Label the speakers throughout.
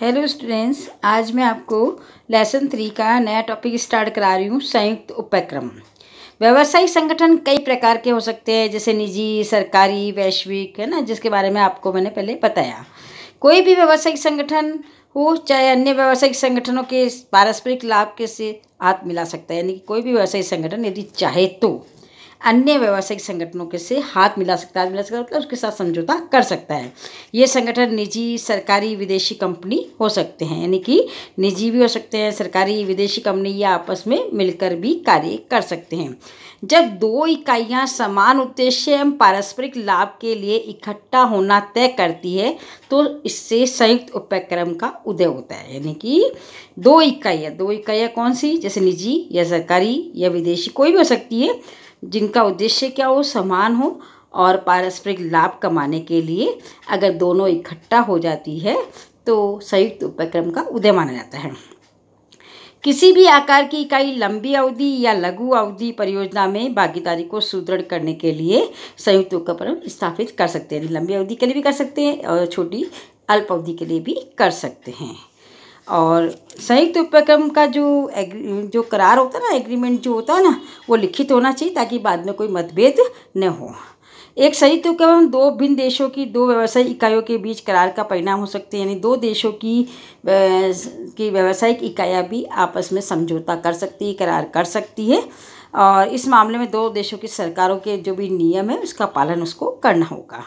Speaker 1: hello students आज मैं आपको लेसन थ्री का नया टॉपिक स्टार्ट करा रही हूँ संयुक्त उपक्रम व्यावसायिक संगठन कई प्रकार के हो सकते हैं जैसे निजी सरकारी वैश्विक है ना जिसके बारे में आपको मैंने पहले बताया कोई भी व्यावसायिक संगठन हो चाहे अन्य व्यावसायिक संगठनों के पारस्परिक लाभ के से हाथ मिला सकता है यानी कि कोई भी व्यावसायिक संगठन यदि चाहे तो अन्य व्यावसायिक संगठनों के से हाथ मिला सकता है मिला सकता मतलब उसके साथ समझौता कर सकता है ये संगठन निजी सरकारी विदेशी कंपनी हो सकते हैं यानी कि निजी भी हो सकते हैं सरकारी विदेशी कंपनी या आपस में मिलकर भी कार्य कर सकते हैं जब दो इकाइयां समान उद्देश्य एवं पारस्परिक लाभ के लिए इकट्ठा होना तय करती है तो इससे संयुक्त उपक्रम का उदय होता है यानी कि दो इकाइयाँ दो इकाइयाँ कौन सी जैसे निजी या सरकारी या विदेशी कोई भी हो सकती है जिनका उद्देश्य क्या हो समान हो और पारस्परिक लाभ कमाने के लिए अगर दोनों इकट्ठा हो जाती है तो संयुक्त उपक्रम का उदय माना जाता है किसी भी आकार की इकाई लंबी अवधि या लघु अवधि परियोजना में भागीदारी को सुदृढ़ करने के लिए संयुक्त उपक्रम स्थापित कर सकते हैं लंबी अवधि के लिए भी कर सकते हैं और छोटी अल्प अवधि के लिए भी कर सकते हैं और संयुक्त उपक्रम का जो जो करार होता है ना एग्रीमेंट जो होता है ना वो लिखित होना चाहिए ताकि बाद में कोई मतभेद न हो एक संयुक्त उपक्रम दो भिन्न देशों की दो व्यावसायिक इकाइयों के बीच करार का परिणाम हो सकते हैं यानी दो देशों की की व्यावसायिक इकाइयाँ भी आपस में समझौता कर सकती है करार कर सकती है और इस मामले में दो देशों की सरकारों के जो भी नियम है उसका पालन उसको करना होगा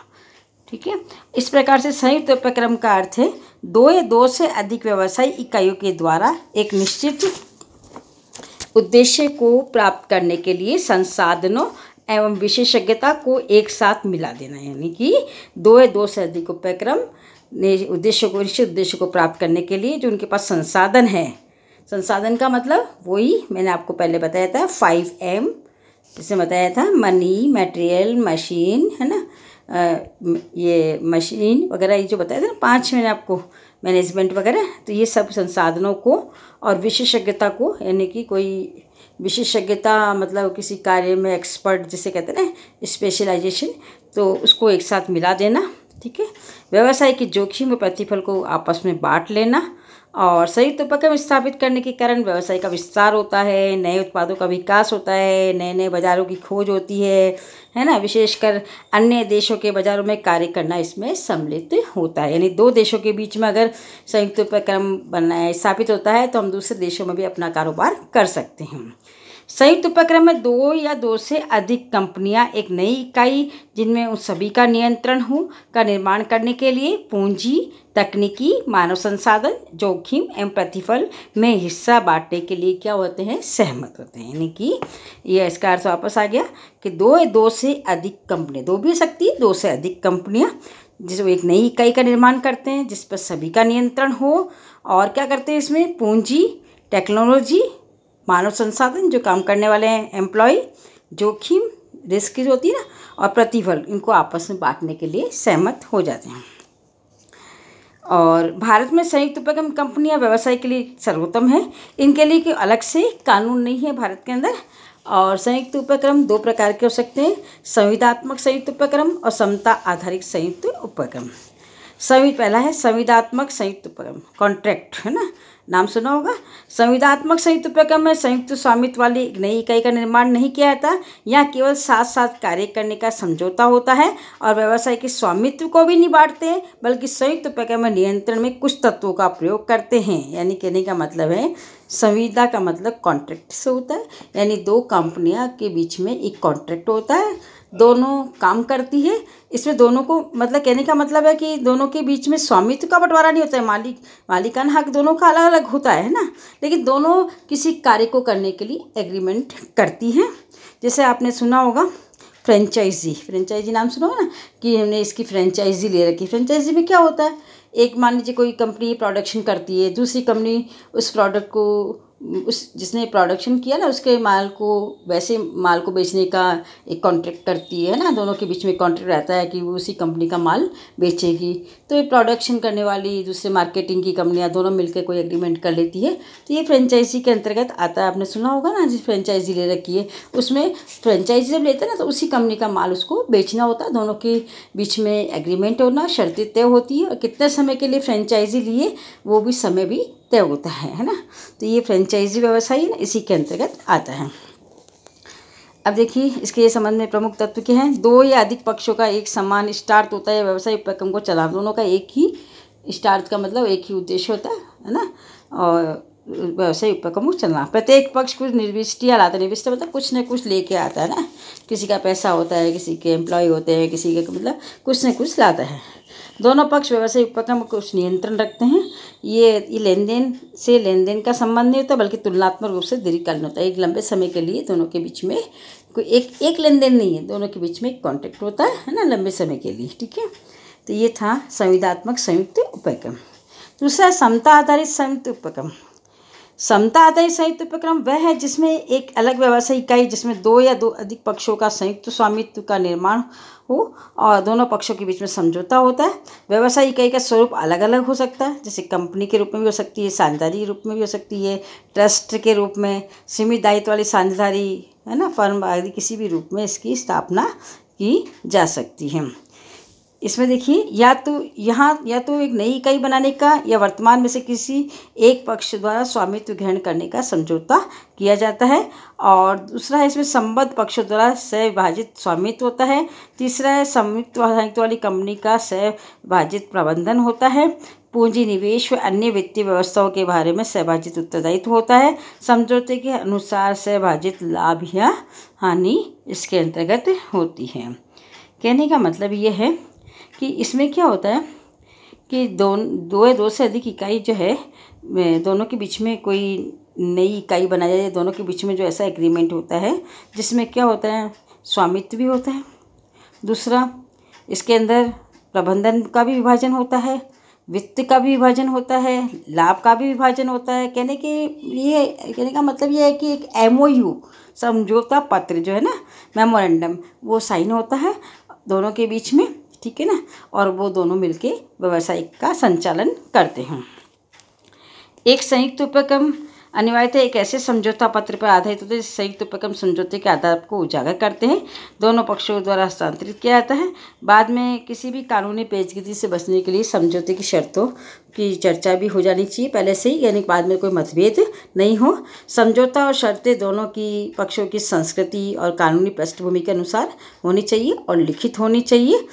Speaker 1: ठीक है इस प्रकार से संयुक्त उपक्रम का अर्थ है दो या दो से अधिक व्यवसायी इकाइयों के द्वारा एक निश्चित उद्देश्य को प्राप्त करने के लिए संसाधनों एवं विशेषज्ञता को एक साथ मिला देना यानी कि दो या दो से अधिक उपक्रम ने उद्देश्य को निश्चित उद्देश्य को प्राप्त करने के लिए जो उनके पास संसाधन है संसाधन का मतलब वही मैंने आपको पहले बताया था फाइव एम जिसे बताया था मनी मटेरियल मशीन है ना ये मशीन वगैरह ये जो बताया था ना पाँच मैंने आपको मैनेजमेंट वगैरह तो ये सब संसाधनों को और विशेषज्ञता को यानी कि कोई विशेषज्ञता मतलब किसी कार्य में एक्सपर्ट जिसे कहते हैं ना स्पेशलाइजेशन तो उसको एक साथ मिला देना ठीक है व्यवसाय के जोखिम और प्रतिफल को आपस में बांट लेना और संयुक्त उपक्रम स्थापित करने के कारण व्यवसाय का विस्तार होता है नए उत्पादों का विकास होता है नए नए बाज़ारों की खोज होती है है ना विशेषकर अन्य देशों के बाज़ारों में कार्य करना इसमें सम्मिलित होता है यानी दो देशों के बीच में अगर संयुक्त उपक्रम बनाया स्थापित होता है तो हम दूसरे देशों में भी अपना कारोबार कर सकते हैं संयुक्त उपक्रम में दो या दो से अधिक कंपनियां एक नई इकाई जिनमें उन सभी का नियंत्रण हो का निर्माण करने के लिए पूंजी तकनीकी मानव संसाधन जोखिम एवं प्रतिफल में हिस्सा बांटने के लिए क्या होते हैं सहमत होते हैं यानी कि यह इसका अर्थ वापस आ गया कि दो या दो से अधिक कंपनी दो भी हो सकती है दो से अधिक कंपनियाँ जिस एक नई इकाई का निर्माण करते हैं जिस पर सभी का नियंत्रण हो और क्या करते हैं इसमें पूंजी टेक्नोलॉजी मानव संसाधन जो काम करने वाले हैं एम्प्लॉय जोखिम रिस्क जो होती है ना और प्रतिफल इनको आपस में बांटने के लिए सहमत हो जाते हैं और भारत में संयुक्त उपक्रम कंपनियां व्यवसाय के लिए सर्वोत्तम है इनके लिए कोई अलग से कानून नहीं है भारत के अंदर और संयुक्त उपक्रम दो प्रकार के हो सकते हैं संविधात्मक संयुक्त उपक्रम और समता आधारित संयुक्त उपक्रम संवि पहला है संविधात्मक संयुक्त उपक्रम कॉन्ट्रैक्ट है ना नाम सुना होगा संविधात्मक संयुक्त उपक्रम में संयुक्त स्वामित्व वाली एक नई इकाई का निर्माण नहीं किया जाता यहाँ केवल साथ साथ कार्य करने का समझौता होता है और व्यवसाय के स्वामित्व को भी निभाते हैं बल्कि संयुक्त उपक्रम में नियंत्रण में कुछ तत्वों का प्रयोग करते हैं यानी कहने का मतलब है संविदा का मतलब कॉन्ट्रैक्ट से होता है यानी दो कंपनियाँ के बीच में एक कॉन्ट्रैक्ट होता है दोनों काम करती है इसमें दोनों को मतलब कहने का मतलब है कि दोनों के बीच में स्वामित्व का बंटवारा नहीं होता है मालिक मालिकाना हक दोनों का अलग अलग होता है ना लेकिन दोनों किसी कार्य को करने के लिए एग्रीमेंट करती हैं जैसे आपने सुना होगा फ्रेंचाइजी फ्रेंचाइजी नाम सुना हो ना कि हमने इसकी फ्रेंचाइजी ले रखी फ्रेंचाइजी में क्या होता है एक मान लीजिए कोई कंपनी प्रोडक्शन करती है दूसरी कंपनी उस प्रोडक्ट को उस जिसने प्रोडक्शन किया ना उसके माल को वैसे माल को बेचने का एक कॉन्ट्रैक्ट करती है ना दोनों के बीच में कॉन्ट्रैक्ट रहता है कि वो उसी कंपनी का माल बेचेगी तो ये प्रोडक्शन करने वाली दूसरे मार्केटिंग की कंपनियाँ दोनों मिलकर कोई एग्रीमेंट कर लेती है तो ये फ्रेंचाइजी के अंतर्गत आता है आपने सुना होगा ना जिस फ्रेंचाइजी ले रखी है उसमें फ्रेंचाइजी जब लेते हैं ना तो उसी कंपनी का माल उसको बेचना होता है दोनों के बीच में एग्रीमेंट होना शर्तें तय होती है और कितने समय के लिए फ्रेंचाइजी लिए वो भी समय भी तय होता है है ना तो ये फ्रेंचाइजी व्यवसाय ना इसी के अंतर्गत आता है अब देखिए इसके संबंध में प्रमुख तत्व के हैं दो या अधिक पक्षों का एक समान स्टार्ट तो होता है व्यवसाय उपक्रम को चला दोनों का एक ही स्टार्ट का मतलब एक ही उद्देश्य होता है है ना और व्यवसाय उपक्रम को चलना प्रत्येक पक्ष कुछ या लाता निर्विष्ट मतलब कुछ ना कुछ लेके आता है ना किसी का पैसा होता है किसी के एम्प्लॉय होते हैं किसी के मतलब कुछ ना कुछ लाता है दोनों पक्ष व्यवसाय उपक्रम को कुछ नियंत्रण रखते हैं ये ये लेन देन से लेन देन का संबंध नहीं होता बल्कि तुलनात्मक रूप से दीर्घकालीन होता है एक लंबे समय के लिए दोनों के बीच में कोई एक एक लेन देन नहीं है दोनों के बीच में एक कॉन्ट्रैक्ट होता है है ना लंबे समय के लिए ठीक है तो ये था संविधात्मक संयुक्त उपक्रम दूसरा समता आधारित संयुक्त उपक्रम समता आधारित संयुक्त उपक्रम वह है जिसमें एक अलग व्यवसाय इकाई जिसमें दो या दो अधिक पक्षों का संयुक्त स्वामित्व का निर्माण हो और दोनों पक्षों के बीच में समझौता होता है व्यवसाय इकाई का स्वरूप अलग अलग हो सकता है जैसे कंपनी के रूप में भी हो सकती है साझेदारी रूप में भी हो सकती है ट्रस्ट के रूप में सीमित दायित्व वाली साझेदारी है ना फर्म आदि किसी भी रूप में इसकी स्थापना की जा सकती है इसमें देखिए या तो यहाँ या तो एक नई इकाई बनाने का या वर्तमान में से किसी एक पक्ष द्वारा स्वामित्व ग्रहण करने का समझौता किया जाता है और दूसरा है इसमें संबद्ध पक्षों द्वारा सविभाजित स्वामित्व होता है तीसरा है स्वामित्व स्वामित्व वाली कंपनी का सविभाजित प्रबंधन होता है पूंजी निवेश व अन्य वित्तीय व्यवस्थाओं के बारे में सहभाजित उत्तरदायित्व होता है समझौते के अनुसार सहभाजित लाभ या हानि इसके अंतर्गत होती है कहने का मतलब ये है कि इसमें क्या होता है कि दो दो या दो से अधिक इकाई जो है दोनों के बीच में कोई नई इकाई बनाई जाए दोनों के बीच में जो ऐसा एग्रीमेंट होता है जिसमें क्या होता है स्वामित्व भी होता है दूसरा इसके अंदर प्रबंधन का भी विभाजन होता है वित्त का भी विभाजन होता है लाभ का भी विभाजन होता है कहने के ये कहने का मतलब ये है कि एक एम ओ यू समझौता पत्र जो है ना मेमोरेंडम वो साइन होता है दोनों के बीच में ठीक है ना और वो दोनों मिलके व्यवसाय का संचालन करते हैं एक संयुक्त उपक्रम अनिवार्यता एक ऐसे समझौता पत्र पर आधारित होते हैं संयुक्त उपक्रम समझौते के आधार को उजागर करते हैं दोनों पक्षों द्वारा हस्तांतरित किया जाता है बाद में किसी भी कानूनी पेचगिदी से बचने के लिए समझौते की शर्तों की चर्चा भी हो जानी चाहिए पहले से ही यानी बाद में कोई मतभेद नहीं हो समझौता और शर्तें दोनों की पक्षों की संस्कृति और कानूनी पृष्ठभूमि के अनुसार होनी चाहिए और लिखित होनी चाहिए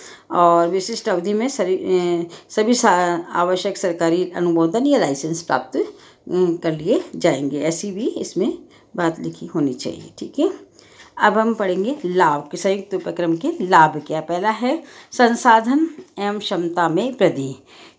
Speaker 1: और विशिष्ट अवधि में सभी आवश्यक सरकारी अनुमोदन या लाइसेंस प्राप्त हम्म, कर लिए जाएंगे ऐसी भी इसमें बात लिखी होनी चाहिए ठीक है अब हम पढ़ेंगे लाभ के संयुक्त उपक्रम के लाभ क्या पहला है संसाधन एवं क्षमता में वृद्धि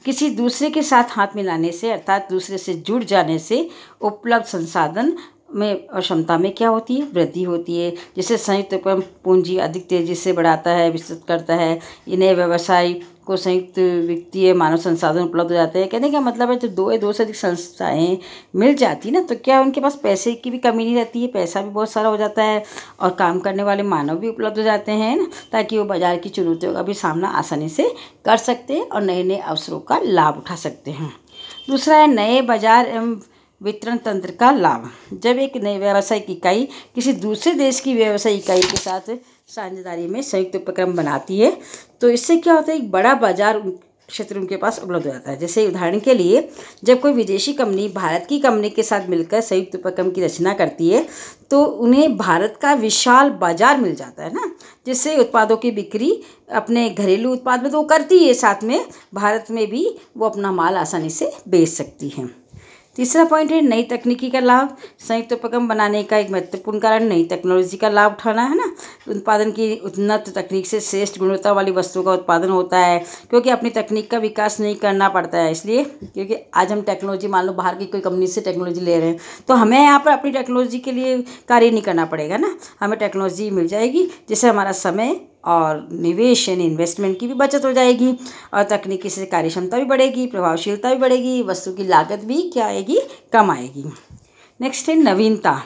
Speaker 1: किसी दूसरे के साथ हाथ मिलाने से अर्थात दूसरे से जुड़ जाने से उपलब्ध संसाधन में और क्षमता में क्या होती है वृद्धि होती है जिसे संयुक्त उपक्रम पूंजी अधिक तेजी से बढ़ाता है विस्तृत करता है इन्हें व्यवसाय को संयुक्त वित्तीय मानव संसाधन उपलब्ध हो जाते हैं कहने का मतलब है जब दो या दो से अधिक संस्थाएं मिल जाती ना तो क्या उनके पास पैसे की भी कमी नहीं रहती है पैसा भी बहुत सारा हो जाता है और काम करने वाले मानव भी उपलब्ध हो जाते हैं ना ताकि वो बाजार की चुनौतियों का भी सामना आसानी से कर सकते हैं और नए नए अवसरों का लाभ उठा सकते हैं दूसरा है नए बाजार एवं वितरण तंत्र का लाभ जब एक नई व्यावसायिक इकाई किसी दूसरे देश की व्यवसायिक इकाई के साथ साझेदारी में संयुक्त उपक्रम बनाती है तो इससे क्या होता है एक बड़ा बाजार क्षेत्र उनके पास उपलब्ध हो जाता है जैसे उदाहरण के लिए जब कोई विदेशी कंपनी भारत की कंपनी के साथ मिलकर संयुक्त उपक्रम की रचना करती है तो उन्हें भारत का विशाल बाजार मिल जाता है ना जिससे उत्पादों की बिक्री अपने घरेलू उत्पाद में तो वो करती है साथ में भारत में भी वो अपना माल आसानी से बेच सकती हैं तीसरा पॉइंट है नई तकनीकी का लाभ संयुक्त उपक्रम बनाने का एक महत्वपूर्ण कारण नई टेक्नोलॉजी का लाभ उठाना है ना उत्पादन की उन्नत तकनीक से श्रेष्ठ गुणवत्ता वाली वस्तुओं का उत्पादन होता है क्योंकि अपनी तकनीक का विकास नहीं करना पड़ता है इसलिए क्योंकि आज हम टेक्नोलॉजी मान लो बाहर की कोई कंपनी से टेक्नोलॉजी ले रहे हैं तो हमें यहाँ पर अपनी टेक्नोलॉजी के लिए कार्य नहीं करना पड़ेगा ना हमें टेक्नोलॉजी मिल जाएगी जिससे हमारा समय और निवेश यानी इन्वेस्टमेंट की भी बचत हो जाएगी और तकनीकी से कार्यक्षमता भी बढ़ेगी प्रभावशीलता भी बढ़ेगी वस्तु की लागत भी क्या आएगी कम आएगी नेक्स्ट है नवीनता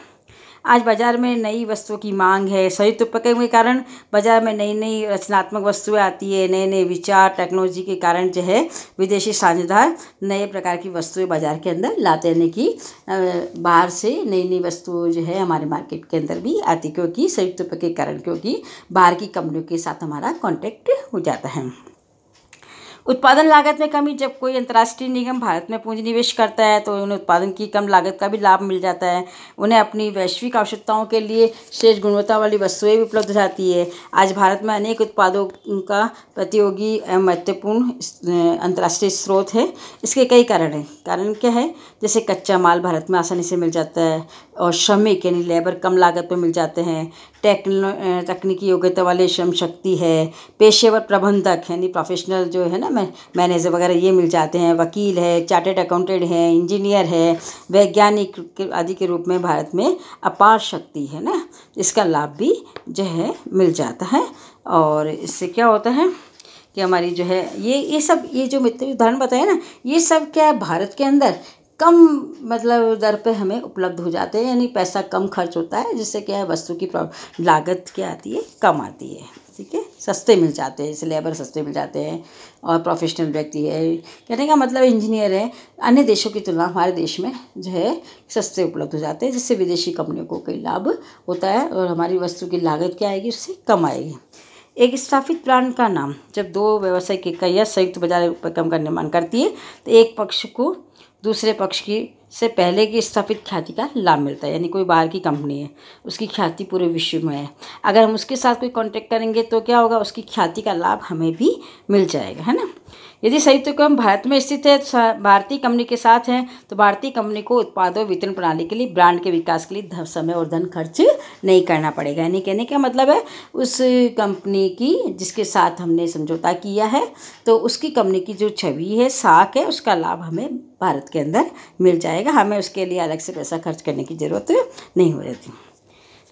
Speaker 1: आज बाज़ार में नई वस्तुओं की मांग है संयुक्त तो उपक्रम के कारण बाज़ार में नई नई रचनात्मक वस्तुएं आती है नए नए विचार टेक्नोलॉजी के कारण जो है विदेशी साझेदार नए प्रकार की वस्तुएं बाज़ार के अंदर लाते हैं कि बाहर से नई नई वस्तुओं जो है हमारे मार्केट के अंदर भी आती क्योंकि संयुक्त तो उपक्रम के कारण क्योंकि बाहर की कंपनियों के साथ हमारा कॉन्टैक्ट हो जाता है उत्पादन लागत में कमी जब कोई अंतर्राष्ट्रीय निगम भारत में पूंजी निवेश करता है तो उन्हें उत्पादन की कम लागत का भी लाभ मिल जाता है उन्हें अपनी वैश्विक आवश्यकताओं के लिए श्रेष्ठ गुणवत्ता वाली वस्तुएं भी उपलब्ध हो जाती है आज भारत में अनेक उत्पादों का प्रतियोगी एवं महत्वपूर्ण अंतर्राष्ट्रीय स्रोत है इसके कई कारण हैं कारण क्या है जैसे कच्चा माल भारत में आसानी से मिल जाता है और श्रमिक यानी लेबर कम लागत पर मिल जाते हैं टेक्नो तकनीकी योग्यता वाले श्रम शक्ति है पेशेवर प्रबंधक यानी प्रोफेशनल जो है ना मैं मैनेजर वगैरह ये मिल जाते हैं वकील है चार्टेड अकाउंटेंट है इंजीनियर है वैज्ञानिक आदि के रूप में भारत में अपार शक्ति है ना इसका लाभ भी जो है मिल जाता है और इससे क्या होता है कि हमारी जो है ये ये सब ये जो मित्र उदाहरण बताए ना ये सब क्या है भारत के अंदर कम मतलब दर पे हमें उपलब्ध हो जाते हैं यानी पैसा कम खर्च होता है जिससे क्या है वस्तु की लागत क्या आती है कम आती है ठीक है सस्ते मिल जाते हैं जैसे लेबर सस्ते मिल जाते हैं और प्रोफेशनल व्यक्ति है कहने का मतलब इंजीनियर है अन्य देशों की तुलना हमारे देश में जो है सस्ते उपलब्ध हो जाते हैं जिससे विदेशी कंपनियों को कई लाभ होता है और हमारी वस्तु की लागत क्या आएगी उससे कम आएगी एक स्थापित प्लांट का नाम जब दो व्यवसाय के इकाइयाँ संयुक्त बाजार उपक्रम का निर्माण करती है तो एक पक्ष को दूसरे पक्ष की से पहले की स्थापित ख्याति का लाभ मिलता है यानी कोई बाहर की कंपनी है उसकी ख्याति पूरे विश्व में है अगर हम उसके साथ कोई कांटेक्ट करेंगे तो क्या होगा उसकी ख्याति का लाभ हमें भी मिल जाएगा है ना यदि संयुक्त तो उद्यम भारत में स्थित है भारतीय कंपनी के साथ हैं तो भारतीय कंपनी को उत्पादों वितरण प्रणाली के लिए ब्रांड के विकास के लिए समय और धन खर्च नहीं करना पड़ेगा यानी कहने का मतलब है उस कंपनी की जिसके साथ हमने समझौता किया है तो उसकी कंपनी की जो छवि है साख है उसका लाभ हमें भारत के अंदर मिल जाएगा हमें उसके लिए अलग से पैसा खर्च करने की ज़रूरत नहीं हो जाती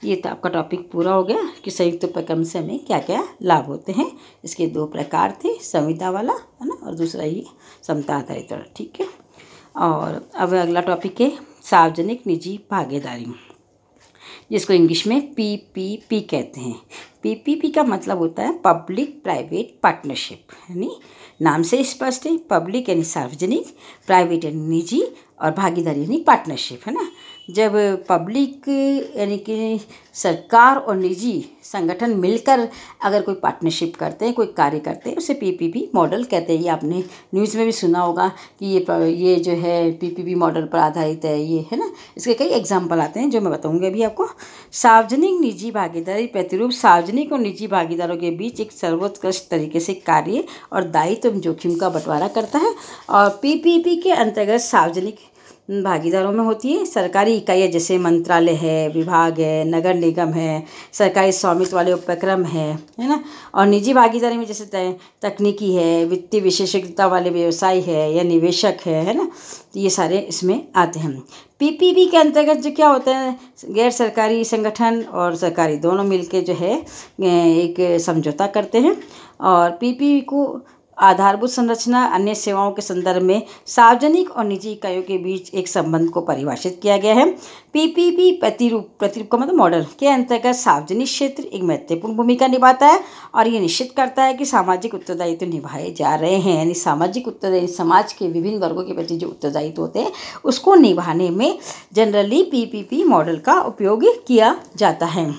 Speaker 1: ये तो आपका टॉपिक पूरा हो गया कि संयुक्त उपक्रम से हमें क्या क्या लाभ होते हैं इसके दो प्रकार थे संविदा वाला है ना और दूसरा ये समता आधारित वाला ठीक है और अब अगला टॉपिक है सार्वजनिक निजी भागीदारी जिसको इंग्लिश में पी पी पी कहते हैं पी पी पी का मतलब होता है पब्लिक प्राइवेट पार्टनरशिप यानी नाम से स्पष्ट है पब्लिक यानी सार्वजनिक प्राइवेट यानी निजी और भागीदारी यानी पार्टनरशिप है ना जब पब्लिक यानी कि सरकार और निजी संगठन मिलकर अगर कोई पार्टनरशिप करते हैं कोई कार्य करते हैं उसे पीपीपी मॉडल कहते हैं ये आपने न्यूज़ में भी सुना होगा कि ये ये जो है पीपीपी मॉडल पर आधारित है ये है ना इसके कई एग्जाम्पल आते हैं जो मैं बताऊँगी अभी आपको सार्वजनिक निजी भागीदारी प्रतिरूप सार्वजनिक और निजी भागीदारों के बीच एक सर्वोत्कृष्ट तरीके से कार्य और दायित्व तो जोखिम का बंटवारा करता है और पी के अंतर्गत सार्वजनिक भागीदारों में होती है सरकारी इकाइयाँ जैसे मंत्रालय है विभाग है नगर निगम है सरकारी स्वामित्व वाले उपक्रम है है ना और निजी भागीदारी में जैसे तकनीकी है वित्तीय विशेषज्ञता वाले व्यवसाय है या निवेशक है है ना तो ये सारे इसमें आते हैं पीपीबी के अंतर्गत जो क्या होता है गैर सरकारी संगठन और सरकारी दोनों मिलके जो है एक समझौता करते हैं और पीपीबी को आधारभूत संरचना अन्य सेवाओं के संदर्भ में सार्वजनिक और निजी इकाइयों के बीच एक संबंध को परिभाषित किया गया है पीपीपी प्रतिरूप प्रतिरूप का मतलब मॉडल के अंतर्गत सार्वजनिक क्षेत्र एक महत्वपूर्ण भूमिका निभाता है और ये निश्चित करता है कि सामाजिक उत्तरदायित्व तो निभाए जा रहे हैं यानी सामाजिक उत्तरदायित्व समाज के विभिन्न वर्गों के प्रति जो उत्तरदायित्व होते हैं उसको निभाने में जनरली पीपीपी मॉडल का उपयोग किया जाता है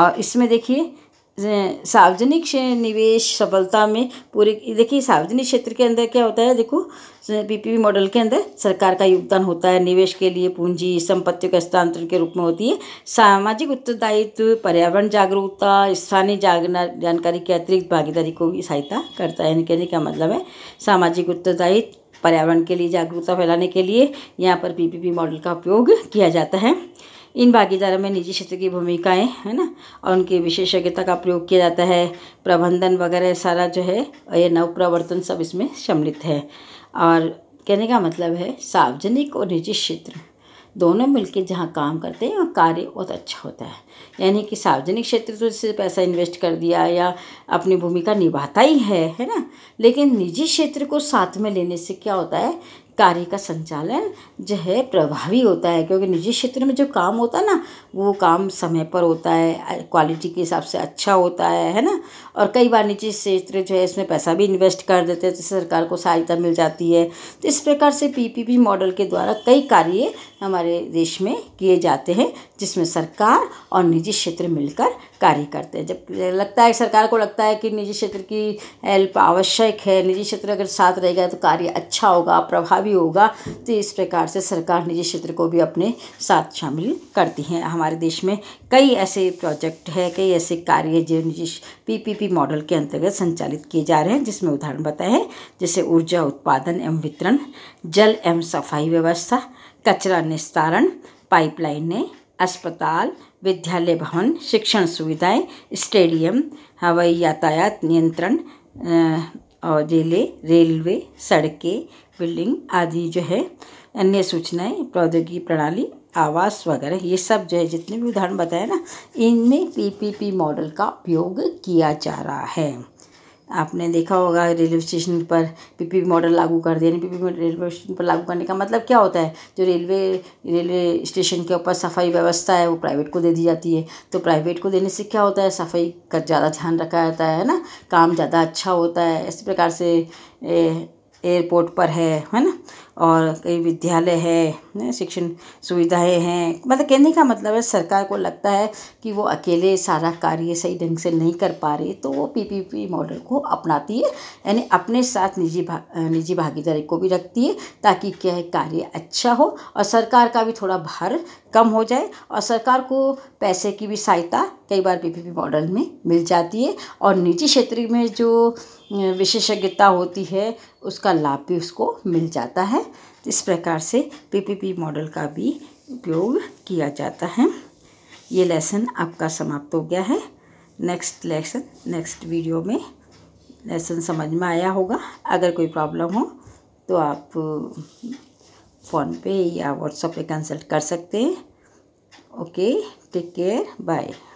Speaker 1: और इसमें देखिए सार्वजनिक निवेश सफलता में पूरे देखिए सार्वजनिक क्षेत्र के अंदर क्या होता है देखो पीपीपी मॉडल के अंदर सरकार का योगदान होता है निवेश के लिए पूंजी संपत्तियों के हस्तांतरण के रूप में होती है सामाजिक उत्तरदायित्व पर्यावरण जागरूकता स्थानीय जागना जानकारी के अतिरिक्त भागीदारी को भी सहायता करता है कहने का मतलब है सामाजिक उत्तरदायित्व पर्यावरण के लिए जागरूकता फैलाने के लिए यहाँ पर पीपीपी मॉडल का उपयोग किया जाता है इन भागीदारों में निजी क्षेत्र की भूमिकाएं है ना और उनकी विशेषज्ञता का प्रयोग किया जाता है प्रबंधन वगैरह सारा जो है ये नवप्रवर्तन सब इसमें सम्मिलित है और कहने का मतलब है सार्वजनिक और निजी क्षेत्र दोनों मिलकर जहाँ काम करते हैं वहाँ कार्य बहुत अच्छा होता है यानी कि सार्वजनिक क्षेत्र तो जैसे पैसा इन्वेस्ट कर दिया या अपनी भूमिका निभाता ही है है ना लेकिन निजी क्षेत्र को साथ में लेने से क्या होता है कार्य का संचालन जो है प्रभावी होता है क्योंकि निजी क्षेत्र में जो काम होता है ना वो काम समय पर होता है क्वालिटी के हिसाब से अच्छा होता है है ना और कई बार निजी क्षेत्र जो है इसमें पैसा भी इन्वेस्ट कर देते हैं तो सरकार को सहायता मिल जाती है तो इस प्रकार से पीपीपी मॉडल के द्वारा कई कार्य हमारे देश में किए जाते हैं जिसमें सरकार और निजी क्षेत्र मिलकर कार्य करते हैं जब लगता है सरकार को लगता है कि निजी क्षेत्र की हेल्प आवश्यक है निजी क्षेत्र अगर साथ रहेगा तो कार्य अच्छा होगा प्रभावी होगा तो इस प्रकार से सरकार निजी क्षेत्र को भी अपने साथ शामिल करती हैं हमारे देश में कई ऐसे प्रोजेक्ट है कई ऐसे कार्य जो निजी पीपीपी मॉडल के अंतर्गत संचालित किए जा रहे हैं जिसमें उदाहरण बताए हैं जैसे ऊर्जा उत्पादन एवं वितरण जल एवं सफाई व्यवस्था कचरा निस्तारण पाइपलाइनें अस्पताल विद्यालय भवन शिक्षण सुविधाएं स्टेडियम हवाई यातायात नियंत्रण और जिले रेलवे सड़कें बिल्डिंग आदि जो है अन्य सूचनाएं प्रौद्योगिकी प्रणाली आवास वगैरह ये सब जो है जितने भी उदाहरण बताए ना इनमें पीपीपी मॉडल का उपयोग किया जा रहा है आपने देखा होगा रेलवे स्टेशन पर पीपी मॉडल लागू कर दिया पीपी मॉडल रेलवे स्टेशन पर लागू करने का मतलब क्या होता है जो रेलवे रेलवे स्टेशन के ऊपर सफाई व्यवस्था है वो प्राइवेट को दे दी जाती है तो प्राइवेट को देने से क्या होता है सफाई का ज़्यादा ध्यान रखा जाता है ना काम ज़्यादा अच्छा होता है इस प्रकार से एयरपोर्ट पर है है ना और कई विद्यालय है शिक्षण सुविधाएँ हैं मतलब कहने का मतलब है सरकार को लगता है कि वो अकेले सारा कार्य सही ढंग से नहीं कर पा रही तो वो पी पी पी मॉडल को अपनाती है यानी अपने साथ निजी भा निजी भागीदारी को भी रखती है ताकि क्या है कार्य अच्छा हो और सरकार का भी थोड़ा भार कम हो जाए और सरकार को पैसे की भी सहायता कई बार पी मॉडल में मिल जाती है और निजी क्षेत्र में जो विशेषज्ञता होती है उसका लाभ भी उसको मिल जाता है इस प्रकार से पीपीपी मॉडल का भी उपयोग किया जाता है ये लेसन आपका समाप्त हो गया है नेक्स्ट लेसन नेक्स्ट वीडियो में लेसन समझ में आया होगा अगर कोई प्रॉब्लम हो तो आप फ़ोन पे या व्हाट्सएप पे कंसल्ट कर सकते हैं ओके टेक केयर बाय